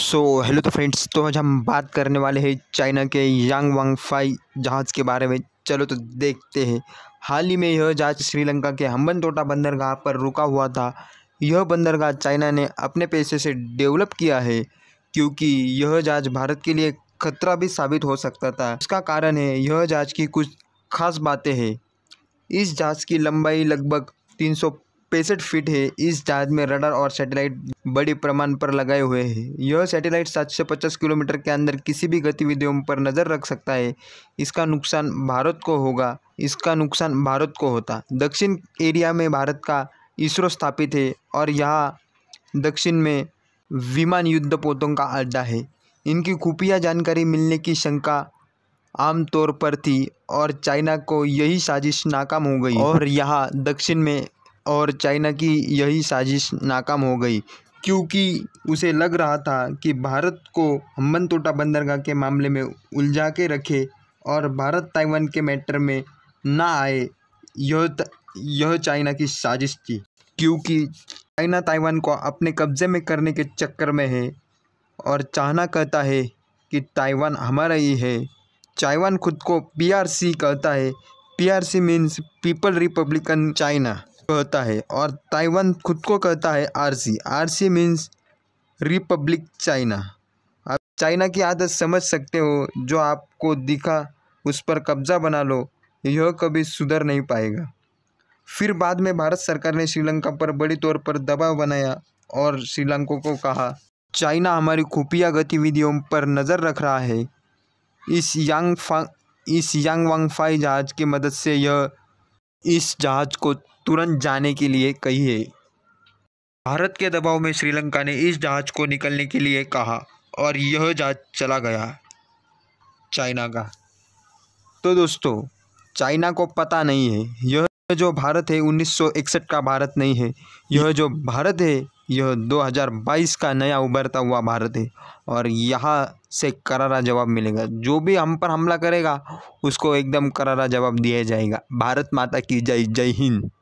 सो so, hello तो friends तो आज हम बात करने वाले हैं चाइना के यांग वांग फाई जहाज़ के बारे में चलो तो देखते हैं हाल ही में यह जहाज़ श्रीलंका के हम्बन तोटा बंदरगाह पर रुका हुआ था यह बंदरगाह चाइना ने अपने पैसे से डेवलप किया है क्योंकि यह जहाज़ भारत के लिए खतरा भी साबित हो सकता था इसका कारण है यह जहाज़ की कुछ खास बातें हैं इस जहाज़ की लंबाई लगभग तीन पैंसठ फीट है इस जहाज में रडार और सैटेलाइट बड़े प्रमाण पर लगाए हुए हैं यह सैटेलाइट 750 किलोमीटर के अंदर किसी भी गतिविधियों पर नज़र रख सकता है इसका नुकसान भारत को होगा इसका नुकसान भारत को होता दक्षिण एरिया में भारत का इसरो स्थापित है और यहाँ दक्षिण में विमान युद्ध पोतों का अड्डा है इनकी खुफिया जानकारी मिलने की शंका आमतौर पर थी और चाइना को यही साजिश नाकाम हो गई और यहाँ दक्षिण में और चाइना की यही साजिश नाकाम हो गई क्योंकि उसे लग रहा था कि भारत को हम्बन तोटा बंदरगाह के मामले में उलझा के रखे और भारत ताइवान के मैटर में ना आए यह यह चाइना की साजिश थी क्योंकि चाइना ताइवान को अपने कब्ज़े में करने के चक्कर में है और चाहना कहता है कि ताइवान हमारा ही है ताइवान खुद को पीआरसी कहता है PRC means people republican China कहता है और ताइवान खुद को कहता है RC RC means republic China आप चाइना की आदत समझ सकते हो जो आपको दिखा उस पर कब्जा बना लो यह कभी सुधर नहीं पाएगा फिर बाद में भारत सरकार ने श्रीलंका पर बड़ी तौर पर दबाव बनाया और श्रीलंका को कहा चाइना हमारी खुफिया गतिविधियों पर नज़र रख रहा है इस यांग फा इस यांग फाई जहाज़ की मदद से यह इस जहाज़ को तुरंत जाने के लिए कही है भारत के दबाव में श्रीलंका ने इस जहाज़ को निकलने के लिए कहा और यह जहाज़ चला गया चाइना का तो दोस्तों चाइना को पता नहीं है यह जो भारत है 1961 का भारत नहीं है यह जो भारत है यह 2022 का नया उभरता हुआ भारत है और यहाँ से करारा जवाब मिलेगा जो भी हम पर हमला करेगा उसको एकदम करारा जवाब दिया जाएगा भारत माता की जय जय हिंद